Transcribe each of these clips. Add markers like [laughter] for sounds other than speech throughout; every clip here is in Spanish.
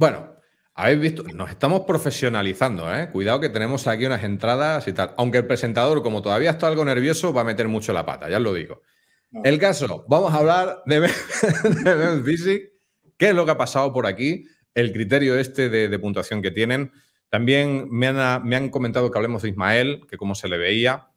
Bueno, habéis visto, nos estamos profesionalizando, ¿eh? Cuidado que tenemos aquí unas entradas y tal. Aunque el presentador, como todavía está algo nervioso, va a meter mucho la pata, ya os lo digo. El caso, vamos a hablar de, [laughs] de qué es lo que ha pasado por aquí, el criterio este de, puntuación que tienen. También me han, comentado que hablemos de Ismael, que cómo se le veía.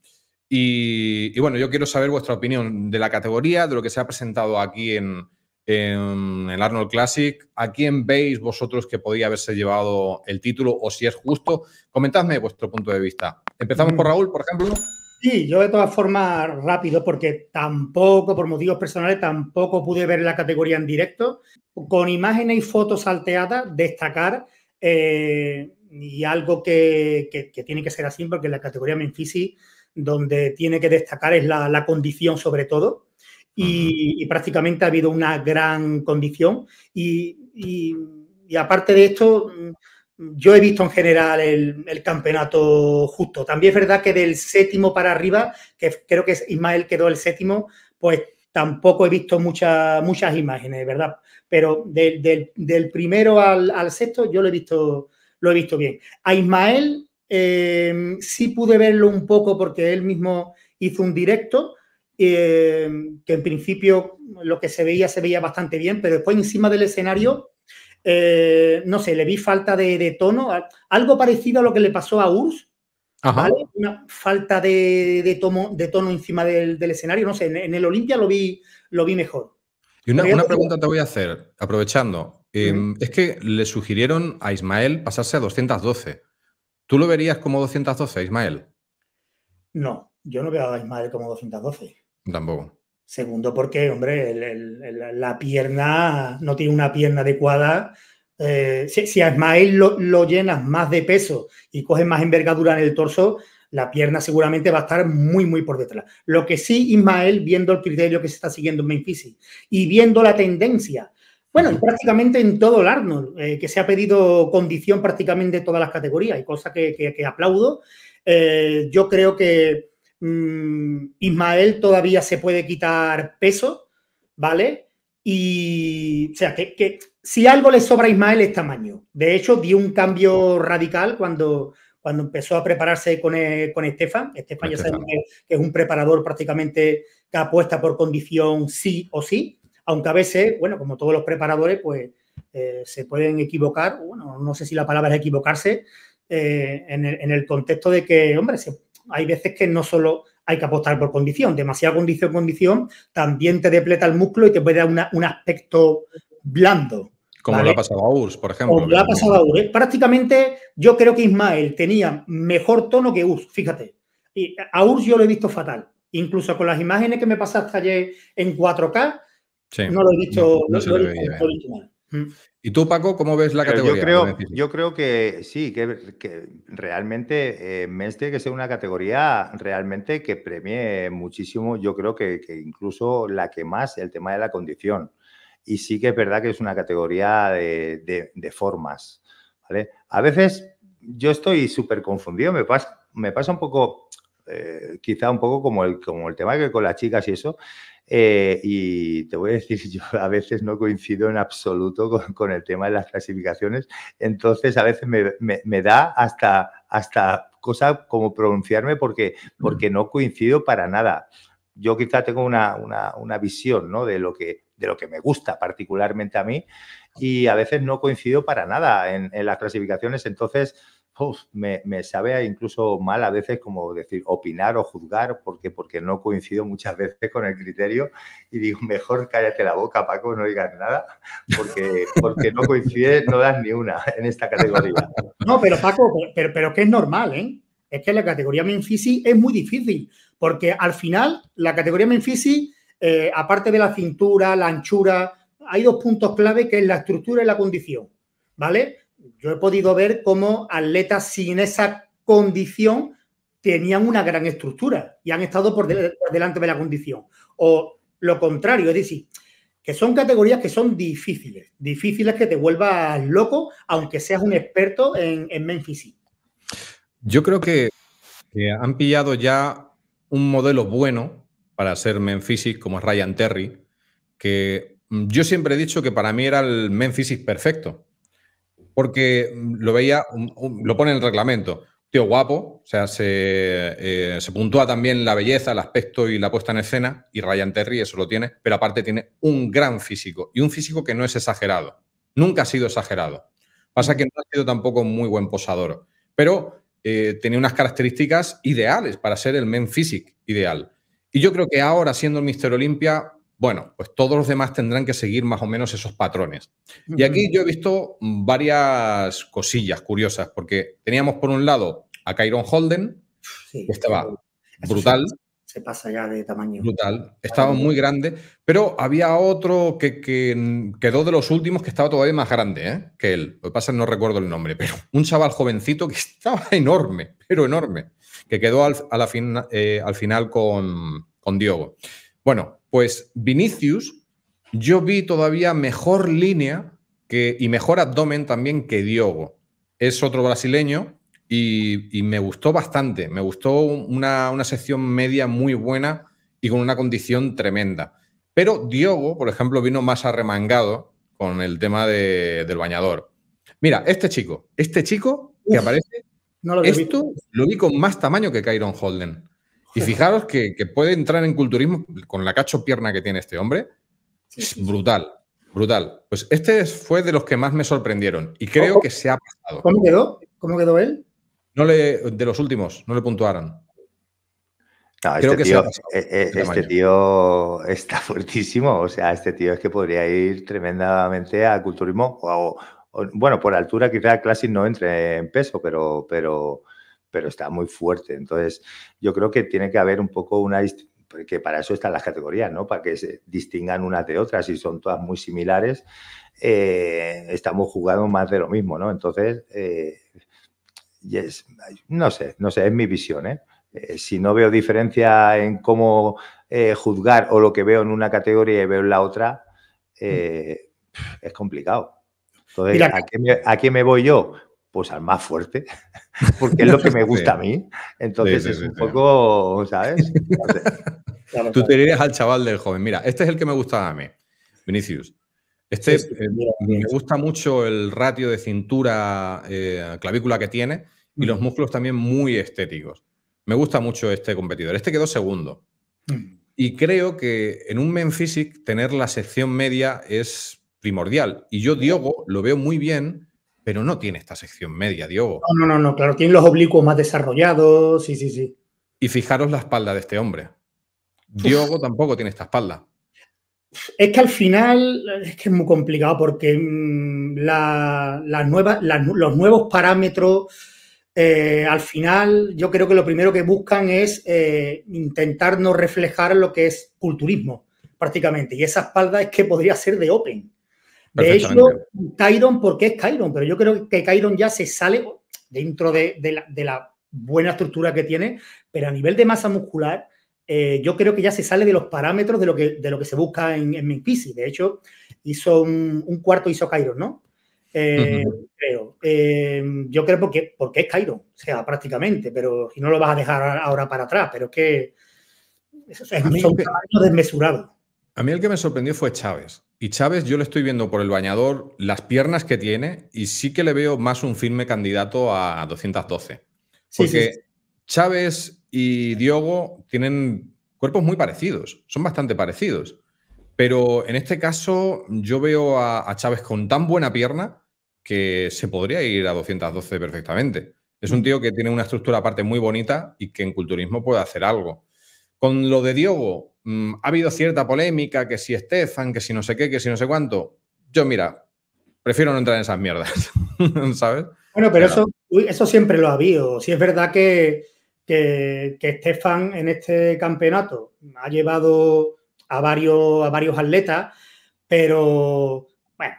y bueno, yo quiero saber vuestra opinión de la categoría, de lo que se ha presentado aquí en, en el Arnold Classic. ¿A quién veis vosotros que podía haberse llevado el título o si es justo? Comentadme vuestro punto de vista. Empezamos mm. por Raúl, por ejemplo. Sí, yo de todas formas rápido, porque tampoco, por motivos personales, tampoco pude ver la categoría en directo. Con imágenes y fotos salteadas, destacar eh, y algo que, tiene que ser así, porque la categoría Memphis donde tiene que destacar es la, la condición sobre todo y, prácticamente ha habido una gran condición y, aparte de esto, mm, yo he visto en general el, campeonato justo. También es verdad que del séptimo para arriba, que creo que Ismael quedó el séptimo, pues tampoco he visto muchas muchas imágenes, ¿verdad? Pero del, primero al, sexto yo lo he visto, lo he visto bien. A Ismael eh, sí pude verlo un poco porque él mismo hizo un directo, que, en principio lo que se veía se veía bastante bien, pero después encima del escenario, eh, no sé, le vi falta de, tono, algo parecido a lo que le pasó a Urs, ¿vale? Una falta de, tomo, de tono encima del, escenario, no sé, en, el Olimpia lo vi, lo vi mejor. Y una, una, pregunta te voy a hacer, aprovechando. Em, es que le sugirieron a Ismael pasarse a 212. ¿Tú lo verías como 212, Ismael? No, yo no veo a Ismael como 212. Tampoco. Segundo, porque, hombre, la pierna no tiene una pierna adecuada. Eh, si, a Ismael lo, llenas más de peso y coges más envergadura en el torso, la pierna seguramente va a estar muy, muy por detrás. Lo que sí, Ismael, viendo el criterio que se está siguiendo en Memphis y viendo la tendencia, bueno, prácticamente en todo el Arnold, eh, que se ha pedido condición prácticamente en todas las categorías, y cosa que, aplaudo. Eh, yo creo que Mm, Ismael todavía se puede quitar peso, ¿vale? Y, o sea, que, si algo le sobra a Ismael es tamaño. De hecho, dio un cambio radical cuando, cuando empezó a prepararse con, eh, con Estefan. Estefan ya sabemos que, es un preparador prácticamente que apuesta por condición sí o sí, aunque a veces, bueno, como todos los preparadores, pues eh, se pueden equivocar. Bueno, no sé si la palabra es equivocarse, eh, en, el, en, el, contexto de que, hombre, se hay veces que no solo hay que apostar por condición, demasiada condición, condición, también te depleta el músculo y te puede dar un aspecto blando. Como lo ha pasado a Urs, por ejemplo. lo ha pasado a Urs. ¿eh? Prácticamente yo creo que Ismael tenía mejor tono que Urs, fíjate. Y a Urs yo lo he visto fatal. Incluso con las imágenes que me pasaste ayer en 4K, no lo he visto, no, Mm. ¿Y tú, Paco, cómo ves la categoría? Yo creo, yo creo, que sí, que, realmente eh, me este que sea una categoría realmente que premie muchísimo, yo creo que, incluso la que más, el tema de la condición. Y sí que es verdad que es una categoría de, formas. ¿vale? A veces yo estoy súper confundido, me pasa, me pasa un poco, eh, quizá un poco como el, como el tema que con las chicas y eso, eh, y te voy a decir, [laughs] yo a veces no coincido en absoluto con, el tema de las clasificaciones, entonces a veces me, me, da hasta, hasta cosa como pronunciarme porque, porque no coincido para nada. Yo quizá tengo una, una, una visión ¿no? de, lo que, de lo que me gusta particularmente a mí y a veces no coincido para nada en las clasificaciones, entonces me, sabe incluso mal a veces como decir opinar o juzgar, porque, porque no coincido muchas [laughs] veces con el criterio y digo, mejor cállate la boca, Paco, no digas nada, porque, porque no coincides, no das ni una en esta categoría. No, pero Paco, pero, pero que es normal, ¿eh? Es que la categoría menfisí es muy difícil, porque al final la categoría menfisí eh, aparte de la cintura, la anchura, hay dos puntos clave que es la estructura y la condición, ¿vale? yo he podido ver cómo atletas sin esa condición tenían una gran estructura y han estado por, delante de la condición. O lo contrario, es decir, que son categorías que son difíciles, difíciles que te vuelvas loco, aunque seas un experto en, en Yo creo que, han pillado ya un modelo bueno para ser men como es Ryan Terry, que mm, yo siempre he dicho que para mí era el Memphis perfecto porque mm, lo veía, mm, mm, lo pone en el reglamento. Tío guapo, o sea, eh, se, puntúa también la belleza, el aspecto y la puesta en escena, y Ryan Terry eso lo tiene, pero aparte tiene un gran físico, y un físico que no es exagerado, nunca ha sido exagerado. Pasa que no ha sido tampoco muy buen posador, pero eh, tenía unas características ideales para ser el men físico ideal. Y yo creo que ahora, siendo el Mister Olimpia, bueno, pues todos los demás tendrán que seguir más o menos esos patrones. Y aquí yo he visto varias cosillas curiosas, porque teníamos por un lado a Kyron Holden, que estaba brutal. Se, pasa ya de tamaño. Brutal, estaba muy grande, pero había otro que, quedó de los últimos que estaba todavía más grande ¿eh? que él. Lo que pasa no recuerdo el nombre, pero un chaval jovencito que [laughs] estaba enorme, pero enorme, que quedó al, a la eh, final con, con Diogo. Bueno, pues Vinicius, yo vi todavía mejor línea y mejor abdomen también que Diogo. Es otro brasileño y, me gustó bastante. Me gustó una, sección media muy buena y con una condición tremenda. Pero Diogo, por ejemplo, vino más arremangado con el tema del bañador. Mira, este chico, este chico que aparece, lo esto lo vi con más tamaño que Kyron Holden. Y fijaros que, puede entrar en culturismo con la cacho pierna que tiene este hombre. Es brutal, brutal. Pues este fue de los que más me sorprendieron y creo que se ha pasado. ¿Cómo quedó? ¿Cómo quedó él? No le, de los últimos, no le puntuaron. este, tío, eh, eh, este este tío está [laughs] fuertísimo. O sea, este tío es que podría ir tremendamente a culturismo. bueno, por altura quizá Classic no entre en peso, pero, pero pero está muy fuerte. Entonces, yo creo que tiene que haber un poco una porque para eso están las categorías, ¿no? Para que se distingan unas de otras y son todas muy similares, eh, estamos jugando más de lo mismo, ¿no? Entonces, eh, no sé, no sé, es mi visión, ¿eh? eh si no veo diferencia en cómo juzgar o lo que veo en una categoría y veo en la otra, mm. es complicado. Entonces, ¿a ¿a qué me voy yo? pues al más fuerte, [laughs] porque es lo que me [laughs] gusta a mí. Entonces es un poco, ¿sabes? Tú te dirías al chaval del joven, mira, este es el que me gusta a mí, Vinicius. Este me gusta mucho el ratio de cintura eh, clavícula que tiene y los mm. músculos también muy estéticos. Me gusta mucho este competidor. Este quedó segundo. Mm. Y creo que en un Men Physique tener la sección media es primordial. Y yo, Diogo, lo veo muy bien pero no tiene esta sección media, Diogo. No, no, no, claro, tiene los oblicuos más desarrollados, sí, sí, sí. Y fijaros la espalda de este hombre. Diogo tampoco tiene esta espalda. Es que al final es que es muy complicado porque mm, los nuevos parámetros, eh, al final yo creo que lo primero que buscan es eh, intentar no reflejar lo que es culturismo prácticamente. Y esa espalda es que podría ser de Open. De hecho, Kairon, porque es Kairon? Pero yo creo que Kairon ya se sale dentro de, la, buena estructura que tiene, pero a nivel de masa muscular, eh, yo creo que ya se sale de los parámetros de lo que, de lo que se busca en, en De hecho, hizo un, cuarto, hizo Kairon, ¿no? Eh, eh, yo creo porque, porque es Kairon, o sea, prácticamente, pero si no lo vas a dejar ahora para atrás, pero es que es, un desmesurado. A mí el que me sorprendió fue Chávez. Y Chávez, yo le estoy viendo por el bañador las piernas que tiene y sí que le veo más un firme candidato a 212. porque Chávez y Diogo tienen cuerpos muy parecidos, son bastante parecidos. Pero en este caso yo veo a, a Chávez con tan buena pierna que se podría ir a 212 perfectamente. Es un mm. tío que tiene una estructura aparte muy bonita y que en culturismo puede hacer algo. Con lo de Diogo, mm, ha habido cierta polémica, que si Estefan, que si no sé qué, que si no sé cuánto. Yo, mira, prefiero no entrar en esas mierdas, [laughs] ¿sabes? Bueno, pero, eso, eso siempre lo ha habido. Si es verdad que, que, en este campeonato ha llevado a varios, a varios atletas, pero pues,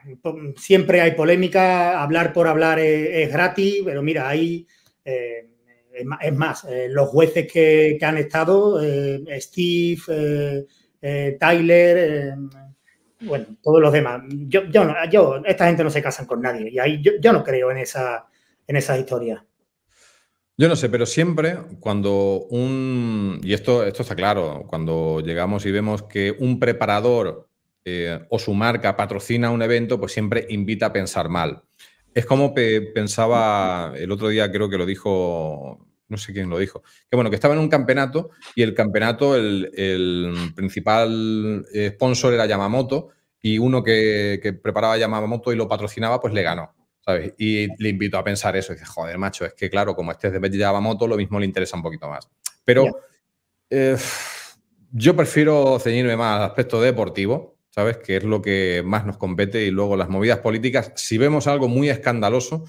siempre hay polémica, hablar por hablar es, gratis, pero mira, hay eh, es más, eh, los jueces que, han estado, eh, Steve, eh, Tyler, bueno, todos los demás. Yo, esta gente no se casan con nadie y ahí yo, no creo en esa, en esa historia. Yo no sé, pero siempre cuando un, y esto, esto está claro, cuando llegamos y vemos que un preparador o su marca patrocina un evento, pues siempre invita a pensar mal. Es como pensaba el otro día, creo que lo dijo no sé quién lo dijo, que bueno, que estaba en un campeonato y el campeonato, el, principal eh, sponsor era Yamamoto y uno que, que, preparaba Yamamoto y lo patrocinaba, pues le ganó, ¿sabes? Y le invito a pensar eso. Y dice, joder, macho, es que claro, como este es de Yamamoto, lo mismo le interesa un poquito más. Pero eh, yo prefiero ceñirme más al aspecto deportivo, ¿sabes? Que es lo que más nos compete y luego las movidas políticas. Si vemos algo muy escandaloso,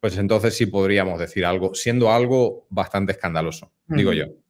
pues entonces sí podríamos decir algo, siendo algo bastante escandaloso, digo yo.